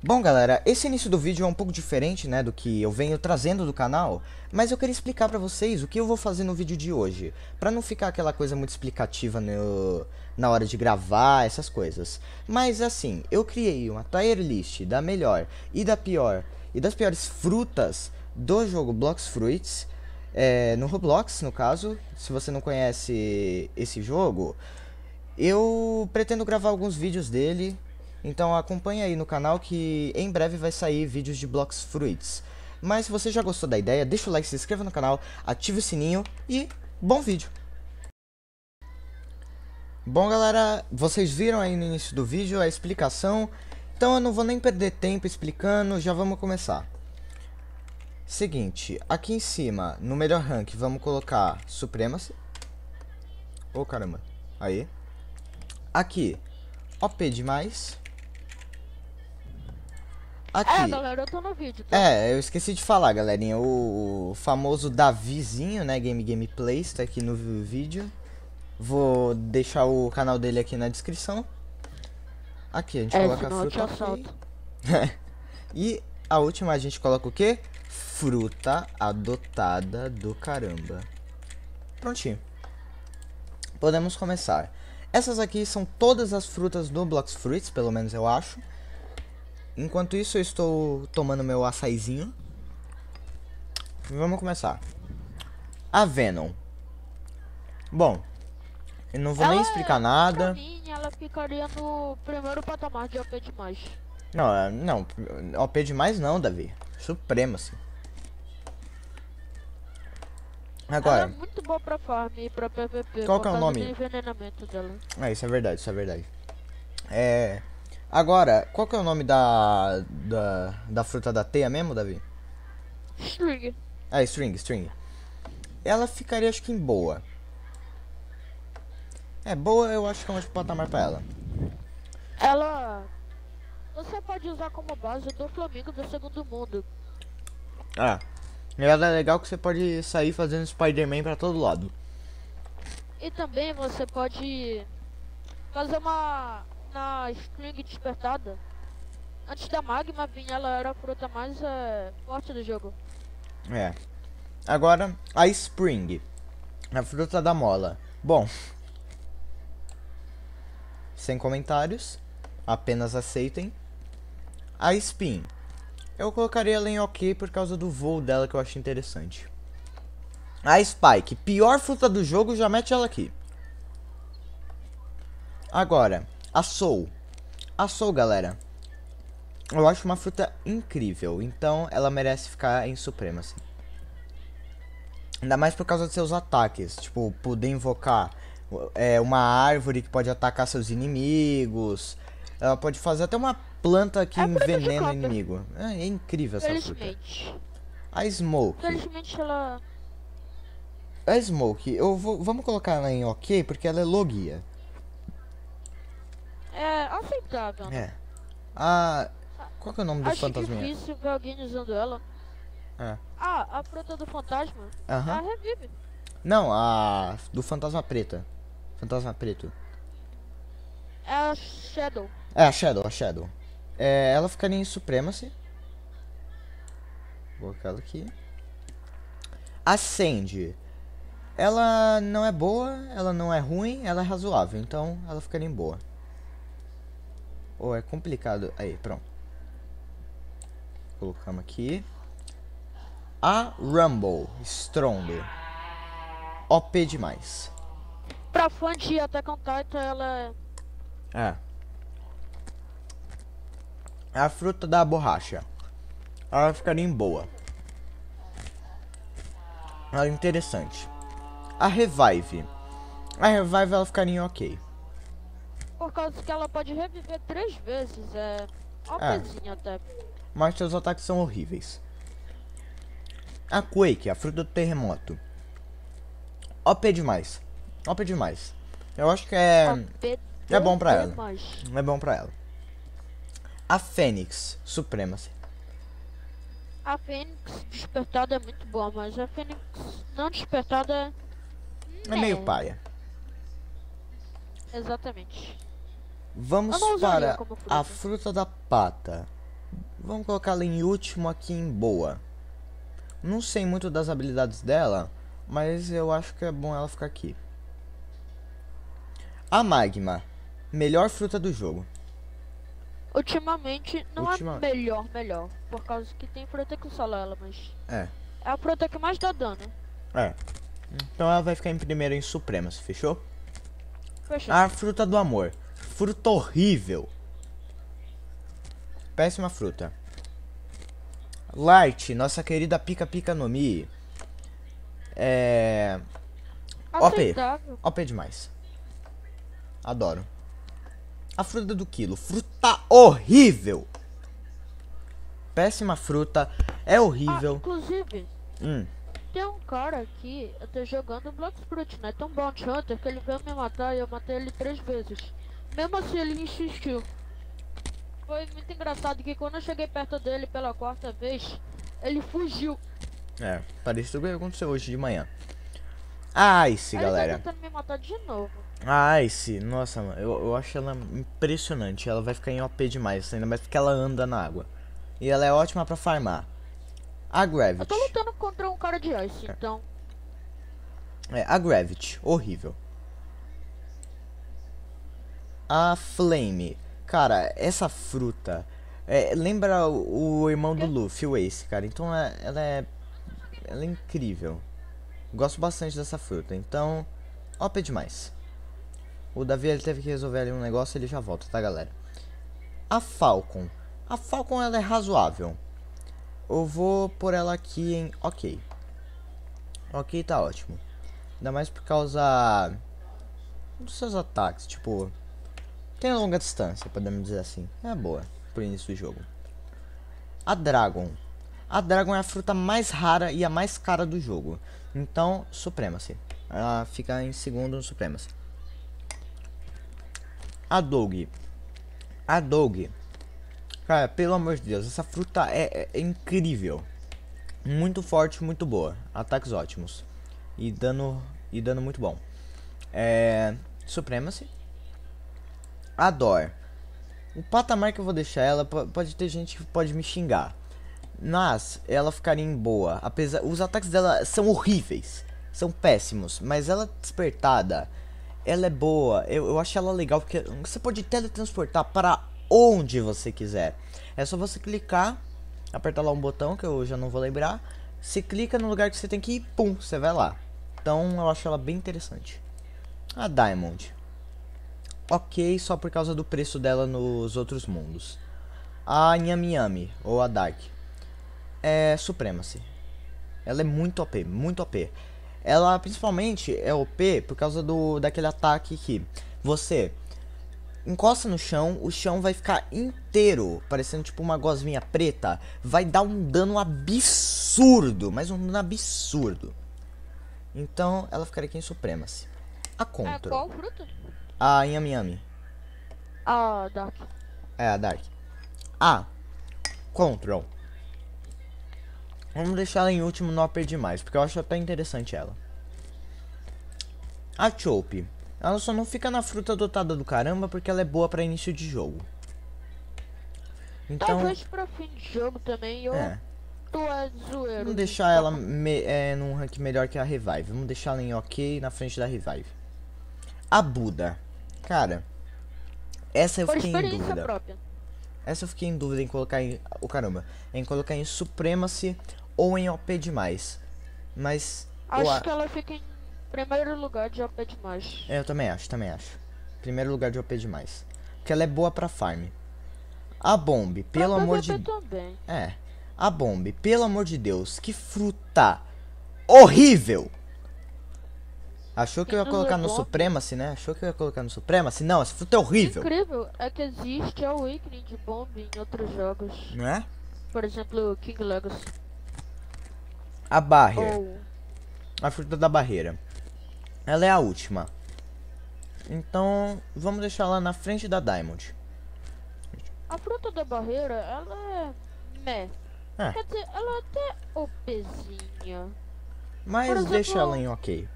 Bom galera, esse início do vídeo é um pouco diferente né, do que eu venho trazendo do canal, mas eu queria explicar pra vocês o que eu vou fazer no vídeo de hoje, pra não ficar aquela coisa muito explicativa no, na hora de gravar, essas coisas. Mas assim, eu criei uma tier list da melhor e da pior, e das piores frutas do jogo Blox Fruits, é, no Roblox no caso, se você não conhece esse jogo, eu pretendo gravar alguns vídeos dele, então acompanha aí no canal que em breve vai sair vídeos de blocos fruits. Mas se você já gostou da ideia, deixa o like, se inscreva no canal, ative o sininho e bom vídeo! Bom galera, vocês viram aí no início do vídeo a explicação, então eu não vou nem perder tempo explicando, já vamos começar. Seguinte, aqui em cima, no melhor rank, vamos colocar Supremacy. Ô oh, caramba, aí. Aqui, OP demais. Aqui. É, galera, eu tô no vídeo. Tá? É, eu esqueci de falar, galerinha. O famoso Davizinho, né? Game Gameplay, está aqui no vídeo. Vou deixar o canal dele aqui na descrição. Aqui, a gente é, coloca a fruta. É e a última a gente coloca o quê? Fruta adotada do caramba. Prontinho. Podemos começar. Essas aqui são todas as frutas do Blox Fruits, pelo menos eu acho. Enquanto isso, eu estou tomando meu açaizinho. Vamos começar. A Venom. Bom, eu não vou ela, nem é explicar nada. Pra Mim, ela ficaria no primeiro patamar de OP demais. Não, é, não, OP demais não, Davi. Supremo, assim. Agora. Ela é muito boa pra farm e pra PVP. Qual que é o nome? De envenenamento dela. Ah, isso é verdade, isso é verdade. É. Agora, qual que é o nome da, da, da fruta da teia mesmo, Davi? String. Ah, string, string. Ela ficaria, acho que em boa. É, boa eu acho que é um patamar pra ela. Ela... Você pode usar como base do Flamengo do Segundo Mundo. Ah, ela é legal que você pode sair fazendo Spider-Man pra todo lado. E também você pode fazer uma na string despertada, antes da Magma vir, ela era a fruta mais é, forte do jogo. É. Agora, a Spring. A fruta da mola. Bom. Sem comentários. Apenas aceitem. A Spin. Eu colocaria ela em OK por causa do voo dela que eu acho interessante. A Spike, pior fruta do jogo, já mete ela aqui. Agora, a Soul. A Soul, galera. Eu acho uma fruta incrível, então ela merece ficar em Supremacy. Assim. Ainda mais por causa dos seus ataques, tipo, poder invocar é, uma árvore que pode atacar seus inimigos. Ela pode fazer até uma planta que é envenena o inimigo. É, é, incrível essa fruta. A Smoke. ela... A Smoke, eu vou, vamos colocar ela em OK, porque ela é Logia. É aceitável. Né? É. Ah. Qual que é o nome do fantasma? fantasminha? Acho difícil ver alguém usando ela. É. Ah, a preta do fantasma? Aham. Uhum. A revive. Não, a do fantasma preta. Fantasma preto. É a Shadow. É, a Shadow, a Shadow. É, ela ficaria em Supremacy. Vou colocar ela aqui. Ascende. Ela não é boa, ela não é ruim, ela é razoável. Então, ela ficaria em boa. Ou oh, é complicado. Aí, pronto. Colocamos aqui. A Rumble Strong. OP demais. Pra fã de até on ela é, é... É. a fruta da borracha. Ela ficaria em boa. Ela é interessante. A Revive. A Revive, ela ficaria em ok por causa que ela pode reviver três vezes, é... Uma é. até. Mas seus ataques são horríveis. A Quake, a fruta do terremoto. OP demais. OP demais. Eu acho que é... É, é bom pra ela. É bom pra ela. A Fênix suprema. A Fênix despertada é muito boa, mas a Fênix não despertada... É, é meio paia. Exatamente. Vamos para fruta. a fruta da pata. Vamos colocar ela em último aqui em boa. Não sei muito das habilidades dela, mas eu acho que é bom ela ficar aqui. A magma, melhor fruta do jogo. Ultimamente não é Ultima... é melhor, melhor, por causa que tem fruta que sala ela, mas é. É a fruta que mais dá tá dano. É. Então ela vai ficar em primeiro em supremas, fechou? Fechou. A fruta do amor fruta horrível. Péssima fruta. Light, nossa querida Pica Pica no Mi. É. OP. OP é demais. Adoro. A fruta do quilo. Fruta horrível. Péssima fruta. É ah, horrível. Ah, inclusive, hum. tem um cara aqui. Eu tô jogando Blox Fruit, né? Tão bom de Hunter que ele veio me matar e eu matei ele três vezes. Mesmo assim, ele insistiu. Foi muito engraçado que quando eu cheguei perto dele pela quarta vez, ele fugiu. É, parecido o que aconteceu hoje de manhã. A Ice, tá galera. Ela tá tentando me matar de novo. A Ice, nossa, mano, eu, eu acho ela impressionante. Ela vai ficar em OP demais, ainda mais porque ela anda na água. E ela é ótima pra farmar. A Gravity. Eu tô lutando contra um cara de Ice, é. então. É, a Gravity, horrível. A Flame. Cara, essa fruta é, lembra o, o, irmão do Luffy, o Ace, cara. Então ela, é, ela é. Ela é incrível. Gosto bastante dessa fruta. Então. OP demais. O Davi ele teve que resolver ali um negócio ele já volta, tá galera? A Falcon. A Falcon ela é razoável. Eu vou por ela aqui em OK. Ok, tá ótimo. Ainda mais por causa dos seus ataques, tipo, tem longa distância, podemos dizer assim. É boa pro início do jogo. A Dragon. A Dragon é a fruta mais rara e a mais cara do jogo. Então, Supremacy. Ela fica em segundo no Supremacy. A Doug. A Doug. Cara, pelo amor de Deus, essa fruta é, é, é incrível. Muito forte, muito boa. Ataques ótimos. E dano, e dano muito bom. É, Supremacy. Ador. O patamar que eu vou deixar ela, pode ter gente que pode me xingar. Mas ela ficaria em boa. Apesar, os ataques dela são horríveis. São péssimos. Mas ela despertada, ela é boa. Eu, eu acho ela legal porque você pode teletransportar para onde você quiser. É só você clicar, apertar lá um botão que eu já não vou lembrar. Você clica no lugar que você tem que ir, pum, você vai lá. Então eu acho ela bem interessante. A Diamond ok só por causa do preço dela nos outros mundos. A Yami ou a Dark, é Supremacy. Ela é muito OP, muito OP. Ela principalmente é OP por causa do daquele ataque que você encosta no chão, o chão vai ficar inteiro, parecendo tipo uma gosminha preta, vai dar um dano absurdo, mas um dano absurdo. Então ela ficaria aqui em Supremacy. A é Control. É, qual fruto? A Yami Yami. A Dark. É, a Dark. A. Ah, Control. Vamos deixar ela em último não perdi mais, porque eu acho até interessante ela. A Chope. Ela só não fica na fruta dotada do caramba porque ela é boa para início de jogo. Então, Talvez pra fim de jogo também eu é. tô é zoeiro. Vamos deixar ela me, é, num rank melhor que a Revive. Vamos deixar ela em ok na frente da Revive. A Buda. Cara, essa eu Por fiquei em dúvida. Própria. Essa eu fiquei em dúvida em colocar em. O oh, caramba. Em colocar em Supremacy ou em OP demais. Mas. Acho que ela fica em primeiro lugar de OP demais. É, eu também acho, também acho. Primeiro lugar de OP demais. Porque ela é boa pra farm. A bombe, pelo pra amor de Deus. É. A bombe, pelo amor de Deus, que fruta horrível! Achou que eu ia então, colocar no Supremacy, né? Achou que eu ia colocar no Supremacy? Não, esse fruto é horrível. O incrível é que existe a é Awakening de Bomb em outros jogos. Não é? Por exemplo, King Legacy. A barreira. A fruta da barreira. Ela é a última. Então, vamos deixar lá na frente da Diamond. A fruta da barreira, ela é... Meh. É. Quer dizer, ela é até opezinha. Mas exemplo, deixa ela em ok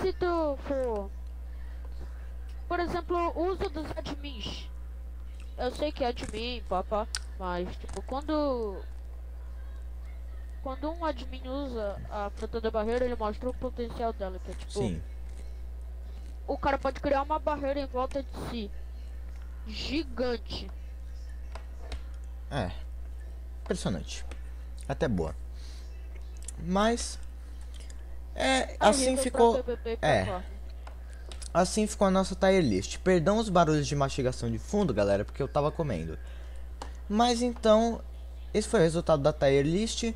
se tu for. Por exemplo, o uso dos admins. Eu sei que é admin, papá, mas tipo, quando. Quando um admin usa a fruta da barreira, ele mostra o potencial dela, que é tipo. Sim. O cara pode criar uma barreira em volta de si. Gigante. É. Impressionante. Até boa. Mas é, assim ficou. É. Assim ficou a nossa tier list. Perdão os barulhos de mastigação de fundo, galera, porque eu tava comendo. Mas então, esse foi o resultado da tier list.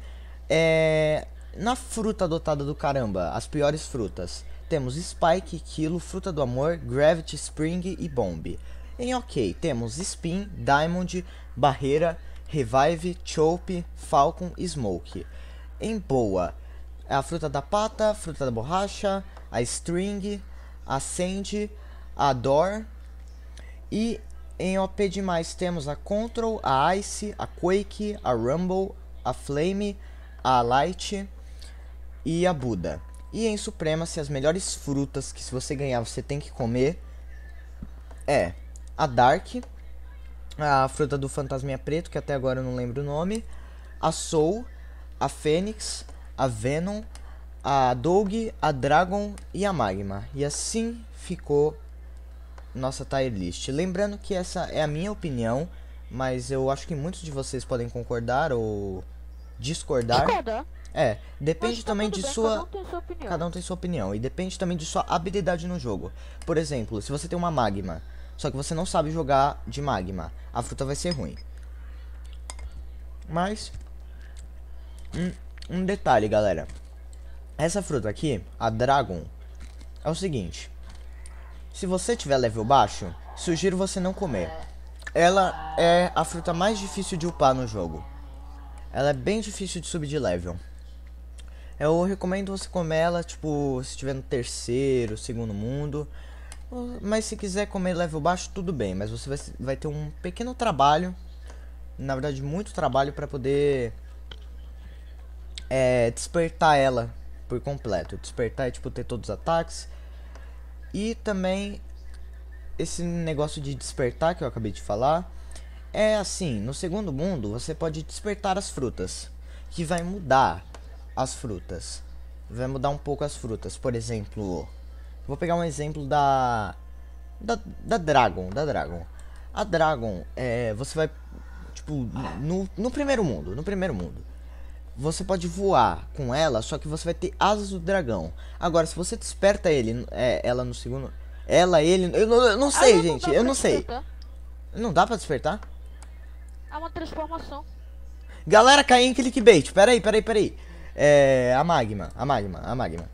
É, na fruta adotada do caramba, as piores frutas, temos Spike, Kilo, Fruta do Amor, Gravity, Spring e Bomb. Em OK, temos Spin, Diamond, Barreira, Revive, Chope, Falcon e Smoke. Em boa, é a fruta da pata, a fruta da borracha, a string, a send, a door. E em OP demais temos a Control, a Ice, a Quake, a Rumble, a Flame, a Light e a Buda. E em se as melhores frutas que se você ganhar você tem que comer é a Dark, a fruta do Fantasminha Preto, que até agora eu não lembro o nome, a Soul, a Fênix, a Venom, a Doug, a Dragon e a Magma. E assim ficou nossa tier list. Lembrando que essa é a minha opinião, mas eu acho que muitos de vocês podem concordar ou discordar. É, depende tá também de bem, sua... Cada um, sua cada um tem sua opinião. E depende também de sua habilidade no jogo. Por exemplo, se você tem uma magma, só que você não sabe jogar de magma, a fruta vai ser ruim. Mas. Hum. Um detalhe, galera. Essa fruta aqui, a Dragon, é o seguinte. Se você tiver level baixo, sugiro você não comer. Ela é a fruta mais difícil de upar no jogo. Ela é bem difícil de subir de level. Eu recomendo você comer ela, tipo, se tiver no terceiro, segundo mundo. Mas se quiser comer level baixo, tudo bem. Mas você vai, vai ter um pequeno trabalho, na verdade muito trabalho, para poder é, despertar ela por completo. Despertar é tipo ter todos os ataques. E também esse negócio de despertar que eu acabei de falar. É assim, no segundo mundo você pode despertar as frutas, que vai mudar as frutas. Vai mudar um pouco as frutas. Por exemplo, vou pegar um exemplo da da, da Dragon, da Dragon. A Dragon, é, você vai tipo no, no primeiro mundo, no primeiro mundo você pode voar com ela, só que você vai ter asas do dragão. Agora, se você desperta ele, é, ela no segundo. Ela, ele. Eu, eu, eu não sei, gente. Não eu não ah, despertar. sei. Não dá pra despertar? É uma transformação. Galera, caí em clickbait. Peraí, peraí, peraí. É. A magma, a magma, a magma.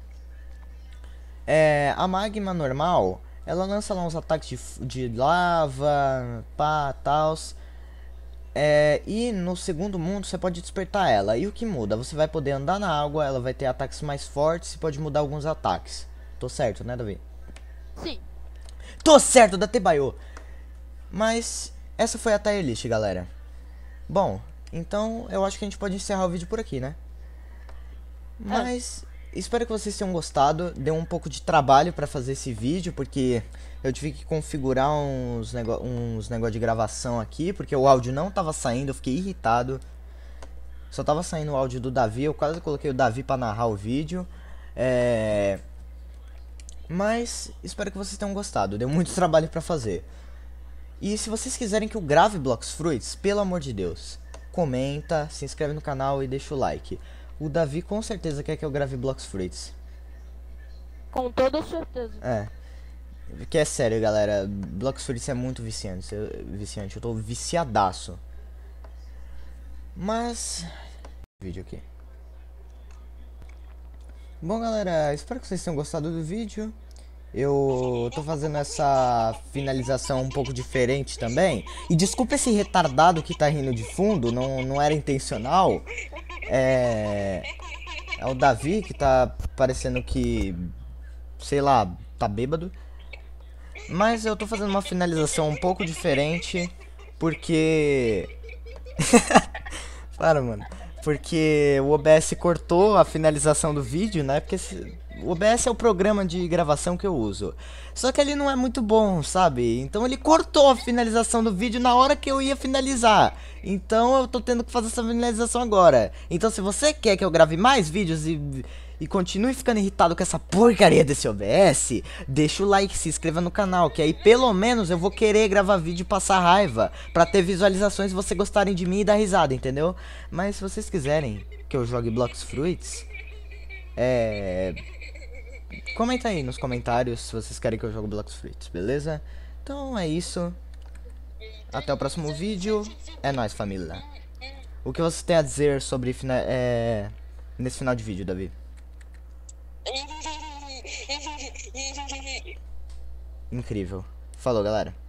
É. A magma normal, ela lança lá uns ataques de, de lava, pá, tals. É, e no segundo mundo você pode despertar ela. E o que muda? Você vai poder andar na água, ela vai ter ataques mais fortes e pode mudar alguns ataques. Tô certo, né, Davi? Sim. Tô certo, da Tebaiô. Mas essa foi a tier list, galera. Bom, então eu acho que a gente pode encerrar o vídeo por aqui, né? É. Mas é espero que vocês tenham gostado. Deu um pouco de trabalho para fazer esse vídeo, porque eu tive que configurar uns, nego uns de gravação aqui, porque o áudio não tava saindo, eu fiquei irritado. Só tava saindo o áudio do Davi, eu quase coloquei o Davi para narrar o vídeo. É... Mas espero que vocês tenham gostado, deu muito trabalho para fazer. E se vocês quiserem que eu grave Blocks Fruits, pelo amor de Deus, comenta, se inscreve no canal e deixa o like. O Davi com certeza quer que eu grave Blocks Fruits. Com toda certeza. É. Que é sério, galera. Blocks Fruits é muito viciante. Eu, viciante. Eu tô viciadaço. Mas... Vídeo aqui. Bom, galera. Espero que vocês tenham gostado do vídeo. Eu tô fazendo essa finalização um pouco diferente também. E desculpa esse retardado que tá rindo de fundo, não, não era intencional. É. É o Davi que tá parecendo que. Sei lá, tá bêbado. Mas eu tô fazendo uma finalização um pouco diferente. Porque. Para, mano. Porque o OBS cortou a finalização do vídeo, né? Porque. Se o OBS é o programa de gravação que eu uso. Só que ele não é muito bom, sabe? Então ele cortou a finalização do vídeo na hora que eu ia finalizar. Então eu tô tendo que fazer essa finalização agora. Então se você quer que eu grave mais vídeos e, e continue ficando irritado com essa porcaria desse OBS, deixa o like, se inscreva no canal, que aí pelo menos eu vou querer gravar vídeo e passar raiva. Pra ter visualizações e vocês gostarem de mim e dar risada, entendeu? Mas se vocês quiserem que eu jogue Blocks Fruits é. Comenta aí nos comentários se vocês querem que eu jogue blocos Fruits, beleza? Então é isso. Até o próximo vídeo. É nóis, família. O que você tem a dizer sobre fina é... nesse final de vídeo, Davi? Incrível. Falou, galera.